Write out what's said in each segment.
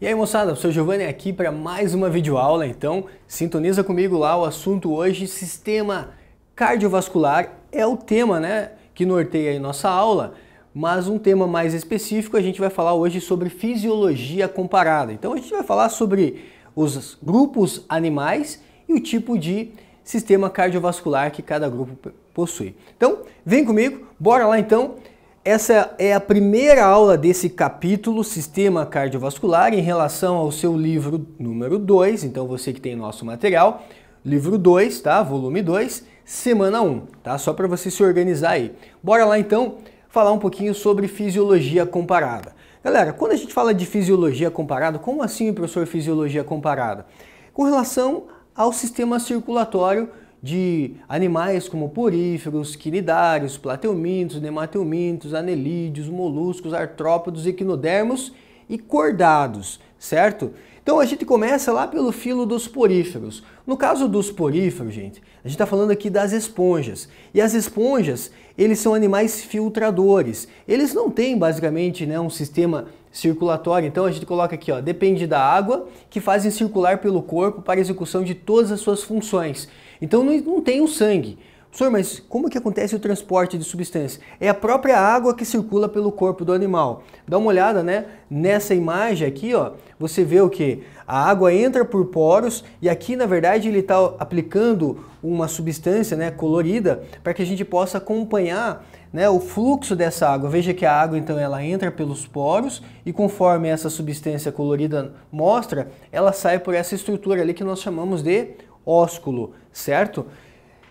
E aí moçada, o seu Giovanni é aqui para mais uma videoaula, então sintoniza comigo lá o assunto hoje, sistema cardiovascular é o tema né, que norteia aí nossa aula, mas um tema mais específico a gente vai falar hoje sobre fisiologia comparada. Então a gente vai falar sobre os grupos animais e o tipo de sistema cardiovascular que cada grupo possui. Então vem comigo, bora lá então essa é a primeira aula desse capítulo Sistema Cardiovascular em relação ao seu livro número 2, então você que tem nosso material, livro 2, tá? Volume 2, semana 1, um, tá? Só para você se organizar aí. Bora lá então falar um pouquinho sobre fisiologia comparada. Galera, quando a gente fala de fisiologia comparada, como assim, professor, fisiologia comparada? Com relação ao sistema circulatório de animais como poríferos, quinidários, plateumintos, nemateumintos, anelídeos, moluscos, artrópodos, equinodermos e cordados, certo? Então a gente começa lá pelo filo dos poríferos. No caso dos poríferos, gente, a gente está falando aqui das esponjas. E as esponjas, eles são animais filtradores. Eles não têm basicamente né, um sistema circulatório. Então a gente coloca aqui, ó, depende da água, que fazem circular pelo corpo para execução de todas as suas funções. Então não, não tem o sangue. Senhor, mas como é que acontece o transporte de substâncias? É a própria água que circula pelo corpo do animal. Dá uma olhada, né? Nessa imagem aqui, ó, você vê o que? A água entra por poros e aqui, na verdade, ele está aplicando uma substância, né, colorida, para que a gente possa acompanhar, né, o fluxo dessa água. Veja que a água, então, ela entra pelos poros e conforme essa substância colorida mostra, ela sai por essa estrutura ali que nós chamamos de ósculo, certo?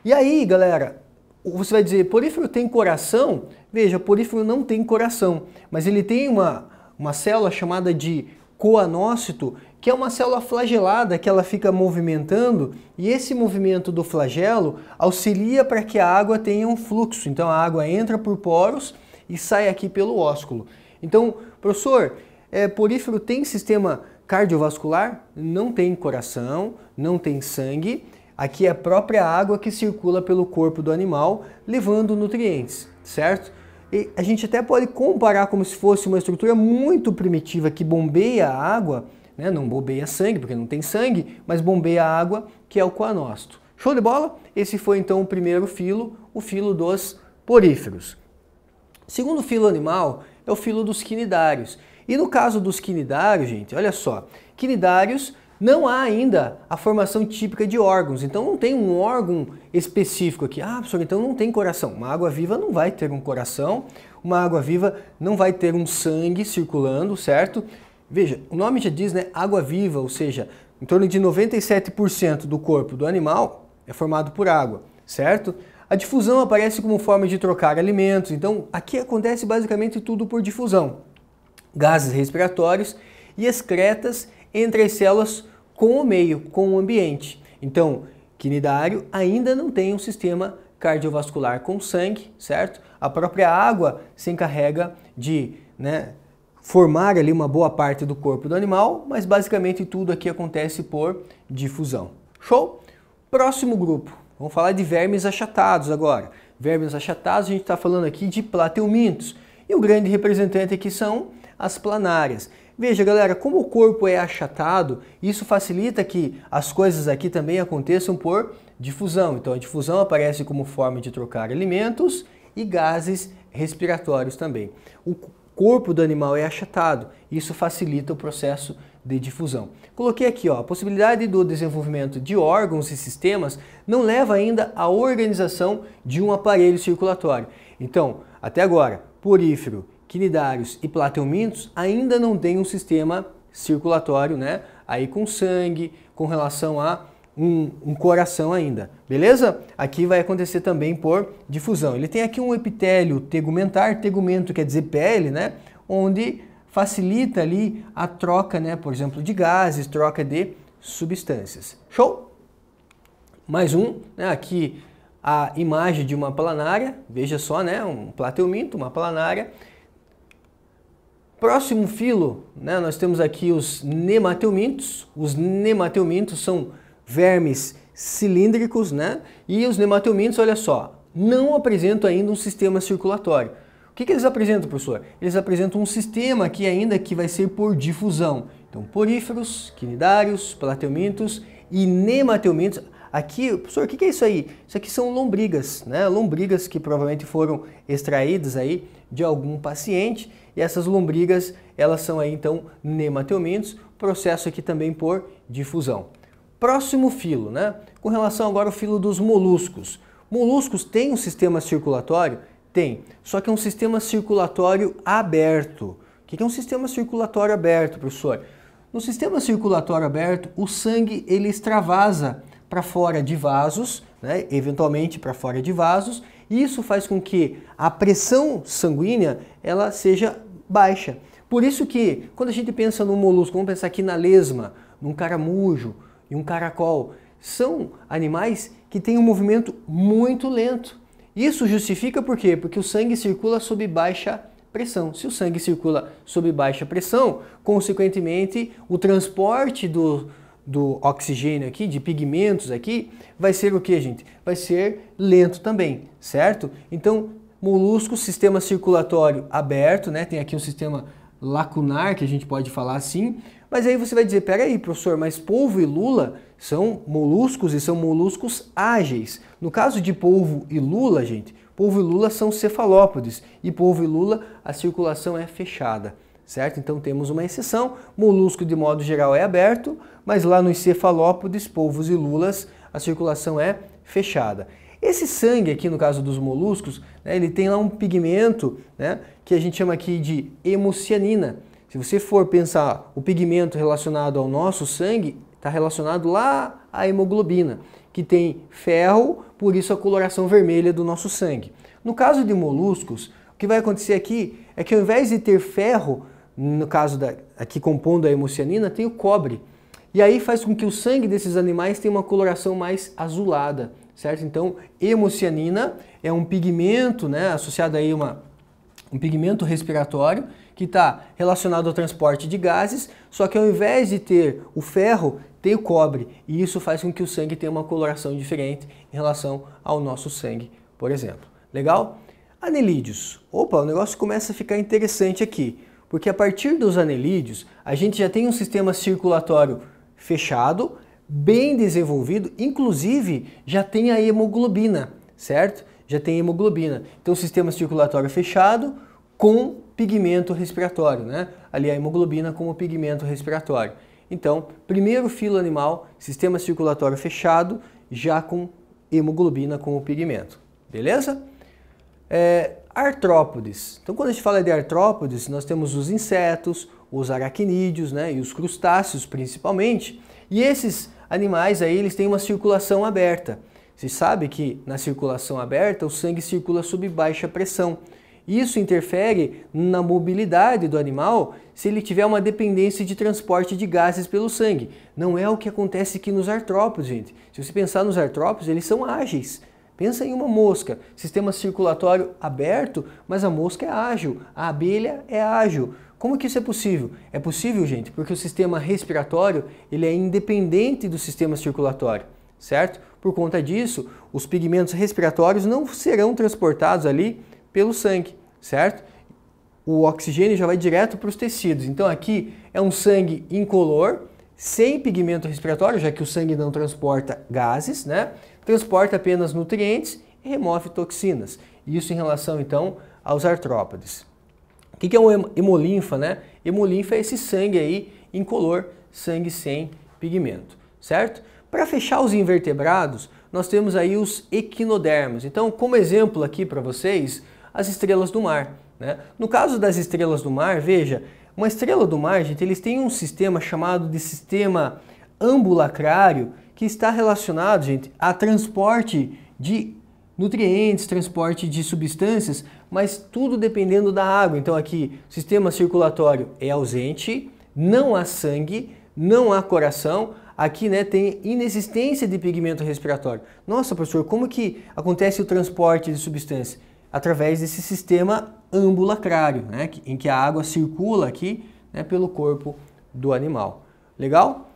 E aí, galera, você vai dizer, porífero tem coração? Veja, porífero não tem coração, mas ele tem uma, uma célula chamada de coanócito, que é uma célula flagelada que ela fica movimentando e esse movimento do flagelo auxilia para que a água tenha um fluxo. Então a água entra por poros e sai aqui pelo ósculo. Então, professor, é, porífero tem sistema cardiovascular? Não tem coração, não tem sangue. Aqui é a própria água que circula pelo corpo do animal, levando nutrientes, certo? E a gente até pode comparar como se fosse uma estrutura muito primitiva que bombeia a água, né? não bombeia sangue, porque não tem sangue, mas bombeia a água, que é o coanócito. Show de bola? Esse foi então o primeiro filo, o filo dos poríferos. Segundo filo animal é o filo dos quinidários. E no caso dos quinidários, gente, olha só, quinidários não há ainda a formação típica de órgãos, então não tem um órgão específico aqui. Ah, professor, então não tem coração. Uma água viva não vai ter um coração, uma água viva não vai ter um sangue circulando, certo? Veja, o nome já diz, né? Água viva, ou seja, em torno de 97% do corpo do animal é formado por água, certo? A difusão aparece como forma de trocar alimentos, então aqui acontece basicamente tudo por difusão gases respiratórios e excretas entre as células com o meio, com o ambiente. Então, quinidário ainda não tem um sistema cardiovascular com sangue, certo? A própria água se encarrega de né, formar ali uma boa parte do corpo do animal, mas basicamente tudo aqui acontece por difusão. Show? Próximo grupo, vamos falar de vermes achatados agora. Vermes achatados, a gente está falando aqui de plateumintos. E o grande representante aqui são as planárias. Veja, galera, como o corpo é achatado, isso facilita que as coisas aqui também aconteçam por difusão. Então, a difusão aparece como forma de trocar alimentos e gases respiratórios também. O corpo do animal é achatado, isso facilita o processo de difusão. Coloquei aqui, ó, a possibilidade do desenvolvimento de órgãos e sistemas não leva ainda à organização de um aparelho circulatório. Então, até agora, porífero quinidários e plateumintos ainda não têm um sistema circulatório, né? Aí com sangue, com relação a um, um, coração ainda, beleza? Aqui vai acontecer também por difusão. Ele tem aqui um epitélio tegumentar, tegumento quer dizer pele, né? Onde facilita ali a troca, né? Por exemplo, de gases, troca de substâncias. Show? Mais um, né? Aqui a imagem de uma planária, veja só, né? Um plateuminto, uma planária. Próximo filo, né, nós temos aqui os nemateumintos. Os nemateumintos são vermes cilíndricos, né? E os nemateumintos, olha só, não apresentam ainda um sistema circulatório. O que, que eles apresentam, professor? Eles apresentam um sistema que ainda que vai ser por difusão. Então, poríferos, quinidários, plateumintos e nemateumintos Aqui, professor, o que é isso aí? Isso aqui são lombrigas, né? Lombrigas que provavelmente foram extraídas aí de algum paciente. E essas lombrigas, elas são aí então nematelmintos, processo aqui também por difusão. Próximo filo, né? Com relação agora ao filo dos moluscos. Moluscos têm um sistema circulatório? Tem, só que é um sistema circulatório aberto. O que é um sistema circulatório aberto, professor? No sistema circulatório aberto, o sangue ele extravasa para fora de vasos, né, eventualmente para fora de vasos, e isso faz com que a pressão sanguínea ela seja baixa. Por isso que quando a gente pensa no molusco, vamos pensar aqui na lesma, num caramujo e um caracol, são animais que têm um movimento muito lento. Isso justifica por quê? Porque o sangue circula sob baixa pressão. Se o sangue circula sob baixa pressão, consequentemente, o transporte do, do oxigênio aqui, de pigmentos aqui, vai ser o que, gente? Vai ser lento também, certo? Então, molusco, sistema circulatório aberto, né? Tem aqui um sistema lacunar, que a gente pode falar assim. Mas aí você vai dizer, peraí, professor, mas polvo e lula são moluscos e são moluscos ágeis. No caso de polvo e lula, gente, polvo e lula são cefalópodes. E polvo e lula, a circulação é fechada certo? Então temos uma exceção. Molusco, de modo geral, é aberto, mas lá nos cefalópodes, polvos e lulas, a circulação é fechada. Esse sangue aqui, no caso dos moluscos, né, ele tem lá um pigmento né, que a gente chama aqui de hemocianina. Se você for pensar o pigmento relacionado ao nosso sangue, está relacionado lá à hemoglobina, que tem ferro, por isso a coloração vermelha do nosso sangue. No caso de moluscos, o que vai acontecer aqui é que ao invés de ter ferro, no caso da, aqui compondo a hemocianina, tem o cobre. E aí faz com que o sangue desses animais tenha uma coloração mais azulada, certo? Então, hemocianina é um pigmento, né, associado aí uma um pigmento respiratório que está relacionado ao transporte de gases, só que ao invés de ter o ferro, tem o cobre, e isso faz com que o sangue tenha uma coloração diferente em relação ao nosso sangue, por exemplo. Legal? Anelídeos. Opa, o negócio começa a ficar interessante aqui. Porque a partir dos anelídeos, a gente já tem um sistema circulatório fechado, bem desenvolvido, inclusive já tem a hemoglobina, certo? Já tem hemoglobina. Então, sistema circulatório fechado com pigmento respiratório, né? Ali a hemoglobina como pigmento respiratório. Então, primeiro filo animal, sistema circulatório fechado, já com hemoglobina como pigmento. Beleza? É, artrópodes. Então, quando a gente fala de artrópodes, nós temos os insetos, os aracnídeos né, e os crustáceos principalmente. E esses animais aí, eles têm uma circulação aberta. Se sabe que na circulação aberta o sangue circula sob baixa pressão. Isso interfere na mobilidade do animal se ele tiver uma dependência de transporte de gases pelo sangue. Não é o que acontece aqui nos artrópodes, gente. Se você pensar nos artrópodes, eles são ágeis. Pensa em uma mosca, sistema circulatório aberto, mas a mosca é ágil, a abelha é ágil. Como que isso é possível? É possível, gente, porque o sistema respiratório ele é independente do sistema circulatório, certo? Por conta disso, os pigmentos respiratórios não serão transportados ali pelo sangue, certo? O oxigênio já vai direto para os tecidos. Então aqui é um sangue incolor, sem pigmento respiratório, já que o sangue não transporta gases, né? transporta apenas nutrientes e remove toxinas. Isso em relação então aos artrópodes. O que é uma hemolinfa, né? Hemolinfa é esse sangue aí incolor, sangue sem pigmento, certo? Para fechar os invertebrados, nós temos aí os equinodermos. Então, como exemplo aqui para vocês, as estrelas do mar. Né? No caso das estrelas do mar, veja, uma estrela do mar, gente, eles têm um sistema chamado de sistema ambulacrário, que está relacionado, gente, a transporte de nutrientes, transporte de substâncias, mas tudo dependendo da água. Então aqui, sistema circulatório é ausente, não há sangue, não há coração, aqui né, tem inexistência de pigmento respiratório. Nossa, professor, como que acontece o transporte de substância? Através desse sistema ambulacrário, né, em que a água circula aqui né, pelo corpo do animal. Legal?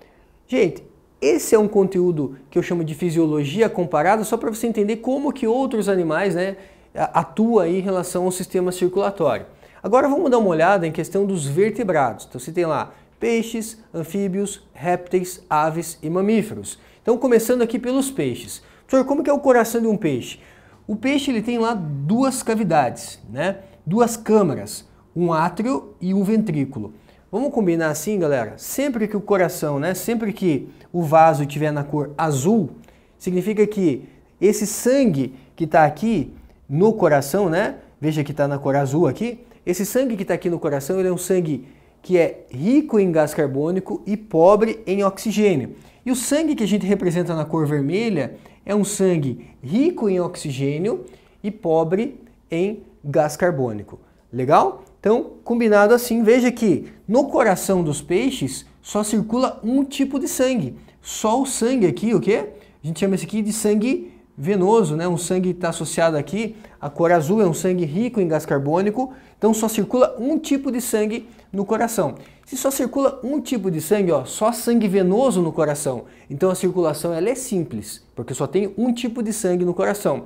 Gente, esse é um conteúdo que eu chamo de fisiologia comparada, só para você entender como que outros animais né, atuam em relação ao sistema circulatório. Agora vamos dar uma olhada em questão dos vertebrados. Então você tem lá peixes, anfíbios, répteis, aves e mamíferos. Então começando aqui pelos peixes. Professor, como que é o coração de um peixe? O peixe ele tem lá duas cavidades, né? duas câmaras, um átrio e um ventrículo. Vamos combinar assim, galera? Sempre que o coração, né? Sempre que o vaso tiver na cor azul, significa que esse sangue que está aqui no coração, né? Veja que está na cor azul aqui. Esse sangue que está aqui no coração, ele é um sangue que é rico em gás carbônico e pobre em oxigênio. E o sangue que a gente representa na cor vermelha é um sangue rico em oxigênio e pobre em gás carbônico. Legal? Então, combinado assim, veja que no coração dos peixes só circula um tipo de sangue. Só o sangue aqui, o quê? A gente chama esse aqui de sangue venoso, né? Um sangue que está associado aqui, a cor azul é um sangue rico em gás carbônico, então só circula um tipo de sangue no coração. Se só circula um tipo de sangue, ó, só sangue venoso no coração, então a circulação ela é simples, porque só tem um tipo de sangue no coração.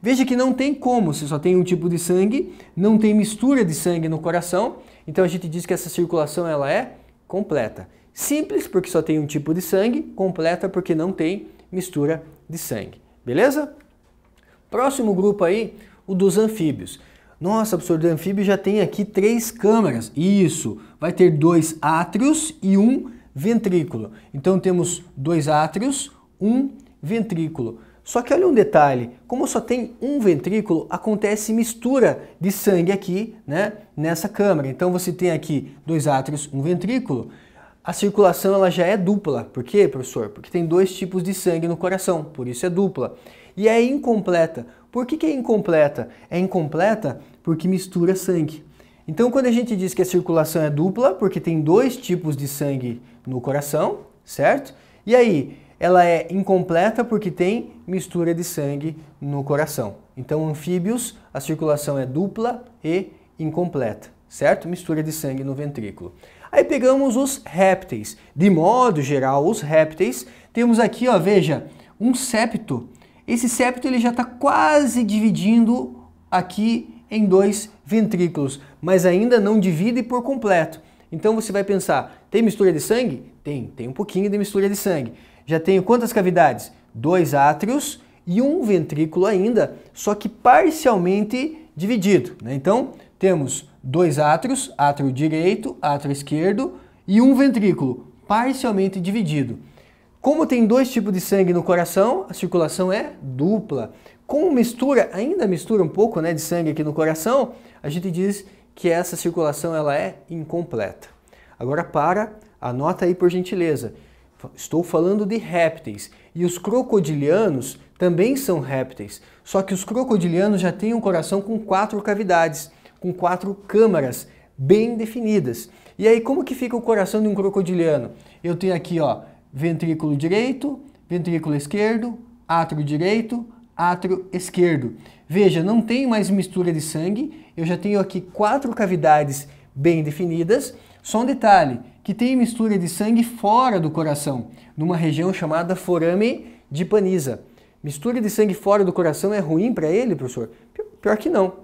Veja que não tem como, se só tem um tipo de sangue, não tem mistura de sangue no coração, então a gente diz que essa circulação ela é completa. Simples porque só tem um tipo de sangue, completa porque não tem mistura de sangue. Beleza? Próximo grupo aí, o dos anfíbios. Nossa, professor, do anfíbio já tem aqui três câmaras. Isso, vai ter dois átrios e um ventrículo. Então temos dois átrios, um ventrículo. Só que olha um detalhe, como só tem um ventrículo, acontece mistura de sangue aqui, né, nessa câmara. Então você tem aqui dois átrios, um ventrículo. A circulação ela já é dupla. Por quê, professor? Porque tem dois tipos de sangue no coração, por isso é dupla. E é incompleta. Por que, que é incompleta? É incompleta porque mistura sangue. Então, quando a gente diz que a circulação é dupla, porque tem dois tipos de sangue no coração, certo? E aí, ela é incompleta porque tem mistura de sangue no coração. Então, anfíbios, a circulação é dupla e incompleta, certo? Mistura de sangue no ventrículo. Aí pegamos os répteis. De modo geral, os répteis, temos aqui, ó, veja, um septo. Esse septo ele já está quase dividindo aqui em dois ventrículos, mas ainda não divide por completo. Então você vai pensar, tem mistura de sangue? Tem, tem um pouquinho de mistura de sangue. Já tenho quantas cavidades? dois átrios e um ventrículo ainda, só que parcialmente dividido. Né? Então, temos dois átrios, átrio direito, átrio esquerdo e um ventrículo parcialmente dividido. Como tem dois tipos de sangue no coração, a circulação é dupla. Como mistura, ainda mistura um pouco né, de sangue aqui no coração, a gente diz que essa circulação ela é incompleta. Agora para, anota aí por gentileza. Estou falando de répteis. E os crocodilianos também são répteis, só que os crocodilianos já têm um coração com quatro cavidades, com quatro câmaras bem definidas. E aí como que fica o coração de um crocodiliano? Eu tenho aqui, ó, ventrículo direito, ventrículo esquerdo, átrio direito, átrio esquerdo. Veja, não tem mais mistura de sangue, eu já tenho aqui quatro cavidades bem definidas só um detalhe, que tem mistura de sangue fora do coração, numa região chamada forame de Paniza. Mistura de sangue fora do coração é ruim para ele, professor? Pior que não.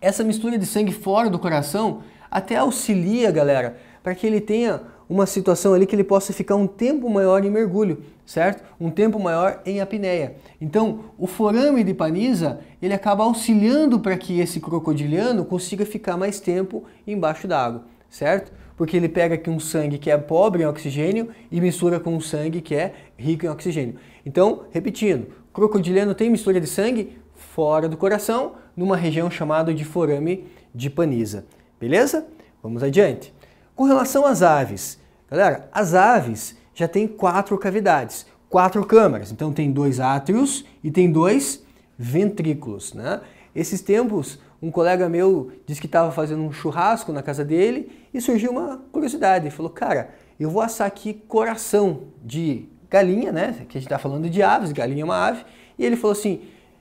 Essa mistura de sangue fora do coração até auxilia, galera, para que ele tenha uma situação ali que ele possa ficar um tempo maior em mergulho, certo? Um tempo maior em apneia. Então, o forame de Paniza, ele acaba auxiliando para que esse crocodiliano consiga ficar mais tempo embaixo d'água certo? Porque ele pega aqui um sangue que é pobre em oxigênio e mistura com um sangue que é rico em oxigênio. Então, repetindo, crocodileno tem mistura de sangue fora do coração, numa região chamada de forame de paniza. Beleza? Vamos adiante. Com relação às aves, galera, as aves já têm quatro cavidades, quatro câmaras. Então tem dois átrios e tem dois ventrículos, né? Esses tempos um colega meu disse que estava fazendo um churrasco na casa dele e surgiu uma curiosidade. Ele falou, cara, eu vou assar aqui coração de galinha, né? Que a gente está falando de aves, galinha é uma ave. E ele falou assim,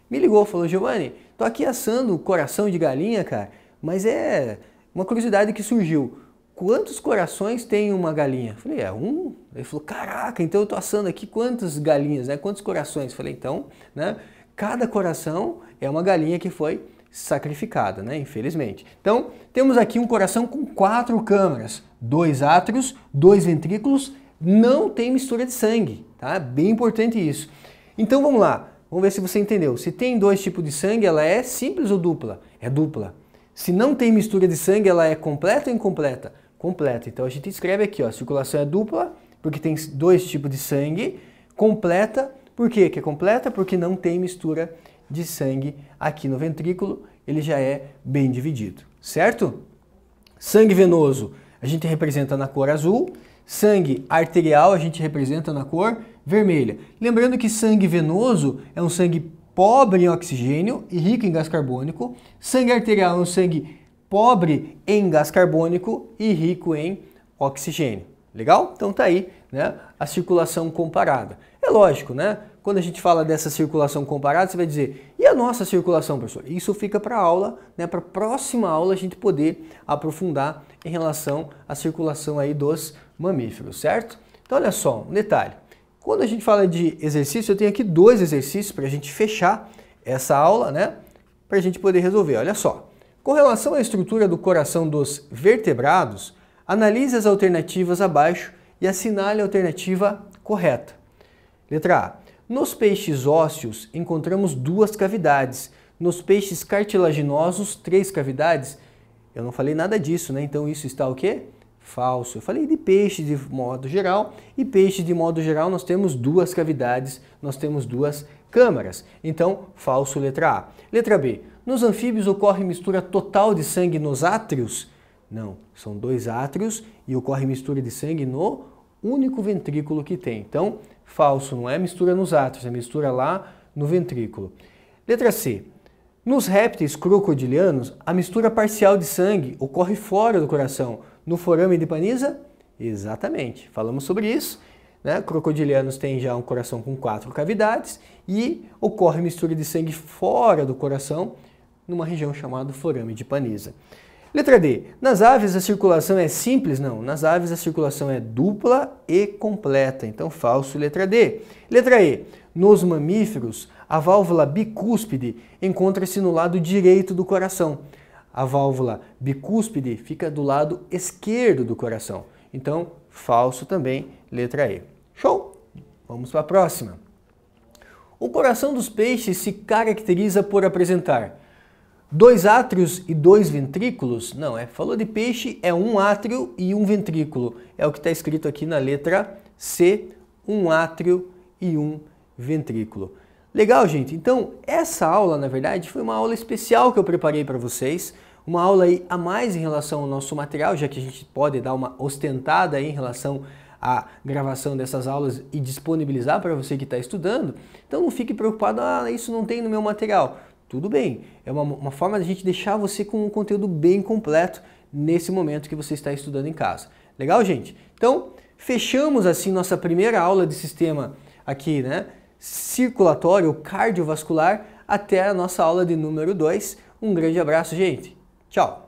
me ligou, falou, Giovanni, tô aqui assando coração de galinha, cara, mas é uma curiosidade que surgiu. Quantos corações tem uma galinha? Eu falei, é um. Ele falou, caraca, então eu tô assando aqui quantas galinhas, né? Quantos corações? Eu falei, então, né? Cada coração é uma galinha que foi sacrificada, né? Infelizmente. Então, temos aqui um coração com quatro câmaras, dois átrios, dois ventrículos, não tem mistura de sangue, tá? Bem importante isso. Então, vamos lá. Vamos ver se você entendeu. Se tem dois tipos de sangue, ela é simples ou dupla? É dupla. Se não tem mistura de sangue, ela é completa ou incompleta? Completa. Então a gente escreve aqui, ó, circulação é dupla, porque tem dois tipos de sangue, completa, por quê que é completa? Porque não tem mistura de sangue aqui no ventrículo, ele já é bem dividido, certo? Sangue venoso a gente representa na cor azul, sangue arterial a gente representa na cor vermelha. Lembrando que sangue venoso é um sangue pobre em oxigênio e rico em gás carbônico, sangue arterial é um sangue pobre em gás carbônico e rico em oxigênio. Legal? Então tá aí, né, a circulação comparada. É lógico, né? quando a gente fala dessa circulação comparada, você vai dizer, e a nossa circulação, professor? Isso fica para a aula, né, para a próxima aula a gente poder aprofundar em relação à circulação aí dos mamíferos, certo? Então olha só, um detalhe. Quando a gente fala de exercício, eu tenho aqui dois exercícios para a gente fechar essa aula, né? Para a gente poder resolver. Olha só. Com relação à estrutura do coração dos vertebrados, analise as alternativas abaixo e assinale a alternativa correta. Letra A. Nos peixes ósseos, encontramos duas cavidades. Nos peixes cartilaginosos, três cavidades. Eu não falei nada disso, né? Então isso está o quê? Falso. Eu falei de peixe de modo geral, e peixe de modo geral nós temos duas cavidades, nós temos duas câmaras. Então, falso letra A. Letra B. Nos anfíbios ocorre mistura total de sangue nos átrios? Não, são dois átrios e ocorre mistura de sangue no único ventrículo que tem. Então, Falso, não é mistura nos átrios, é mistura lá no ventrículo. Letra C. Nos répteis crocodilianos, a mistura parcial de sangue ocorre fora do coração, no forame de paniza? Exatamente, falamos sobre isso. Né? Crocodilianos têm já um coração com quatro cavidades e ocorre mistura de sangue fora do coração, numa região chamada forame de paniza. Letra D. Nas aves a circulação é simples? Não. Nas aves a circulação é dupla e completa. Então, falso, letra D. Letra E. Nos mamíferos, a válvula bicúspide encontra-se no lado direito do coração. A válvula bicúspide fica do lado esquerdo do coração. Então, falso também, letra E. Show! Vamos para a próxima. O coração dos peixes se caracteriza por apresentar Dois átrios e dois ventrículos? Não, é. Falou de peixe, é um átrio e um ventrículo. É o que está escrito aqui na letra C, um átrio e um ventrículo. Legal, gente? Então, essa aula, na verdade, foi uma aula especial que eu preparei para vocês. Uma aula aí a mais em relação ao nosso material, já que a gente pode dar uma ostentada aí em relação à gravação dessas aulas e disponibilizar para você que está estudando. Então não fique preocupado, ah, isso não tem no meu material. Tudo bem, é uma, uma forma da gente deixar você com um conteúdo bem completo nesse momento que você está estudando em casa. Legal, gente? Então, fechamos assim nossa primeira aula de sistema aqui, né? Circulatório cardiovascular até a nossa aula de número 2. Um grande abraço, gente. Tchau.